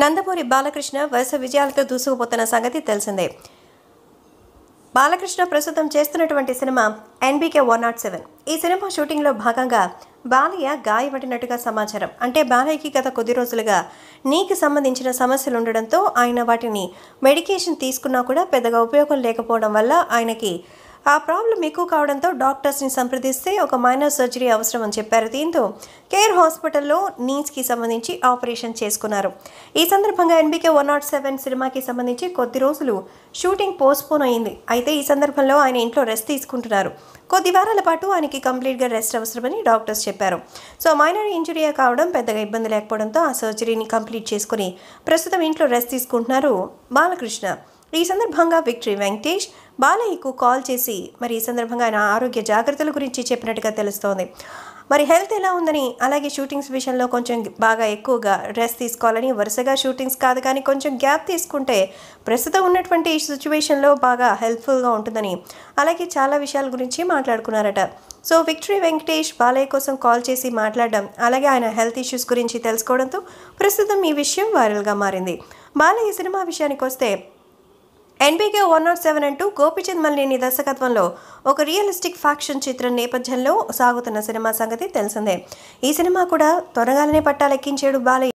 నందమూరి బాలకృష్ణ వరుస విజయాలతో దూసుకుపోతున్న సంగతి తెలిసిందే బాలకృష్ణ ప్రస్తుతం చేస్తున్నటువంటి cinema NBK one nought seven ఈ సినిమా షూటింగ్లో భాగంగా బాలయ్య గాయపడినట్టుగా సమాచారం అంటే బాలయ్యకి గత కొద్ది రోజులుగా నీకు సంబంధించిన సమస్యలు ఉండడంతో ఆయన వాటిని మెడికేషన్ తీసుకున్నా కూడా పెద్దగా ఉపయోగం లేకపోవడం వల్ల ఆయనకి ఆ ప్రాబ్లం ఎక్కువ కావడంతో డాక్టర్స్ని సంప్రదిస్తే ఒక మైనర్ సర్జరీ అవసరం అని చెప్పారు దీంతో కేర్ హాస్పిటల్లో నీస్కి సంబంధించి ఆపరేషన్ చేసుకున్నారు ఈ సందర్భంగా ఎన్బీకే వన్ నాట్ సెవెన్ సినిమాకి సంబంధించి కొద్ది రోజులు షూటింగ్ పోస్ట్పోన్ అయింది అయితే ఈ సందర్భంలో ఆయన ఇంట్లో రెస్ట్ తీసుకుంటున్నారు కొద్ది వారాల పాటు ఆయనకి కంప్లీట్గా రెస్ట్ అవసరమని డాక్టర్స్ చెప్పారు సో మైనర్ ఇంజురీ కావడం పెద్దగా ఇబ్బంది లేకపోవడంతో ఆ సర్జరీని కంప్లీట్ చేసుకుని ప్రస్తుతం ఇంట్లో రెస్ట్ తీసుకుంటున్నారు బాలకృష్ణ ఈ సందర్భంగా విక్టరీ వెంకటేష్ బాలయ్యకు కాల్ చేసి మరి ఈ సందర్భంగా ఆయన ఆరోగ్య జాగ్రత్తల గురించి చెప్పినట్టుగా తెలుస్తోంది మరి హెల్త్ ఎలా ఉందని అలాగే షూటింగ్స్ విషయంలో కొంచెం బాగా ఎక్కువగా రెస్ట్ తీసుకోవాలని వరుసగా షూటింగ్స్ కాదు కానీ కొంచెం గ్యాప్ తీసుకుంటే ప్రస్తుతం ఉన్నటువంటి ఈ సిచ్యువేషన్లో బాగా హెల్ప్ఫుల్గా ఉంటుందని అలాగే చాలా విషయాల గురించి మాట్లాడుకున్నారట సో విక్టరీ వెంకటేష్ బాలయ్య కోసం కాల్ చేసి మాట్లాడడం అలాగే ఆయన హెల్త్ ఇష్యూస్ గురించి తెలుసుకోవడంతో ప్రస్తుతం ఈ విషయం వైరల్గా మారింది బాలయ్య సినిమా విషయానికి వస్తే ఎన్బీకే వన్ నాట్ సెవెన్ అంటూ గోపిచంద్ మల్లిని దర్శకత్వంలో ఒక రియలిస్టిక్ ఫ్యాక్షన్ చిత్రం నేపథ్యంలో సాగుతున్న సినిమా సంగతి తెలిసిందే ఈ సినిమా కూడా త్వరగానే పట్టాలెక్కించేడు బాలయ్య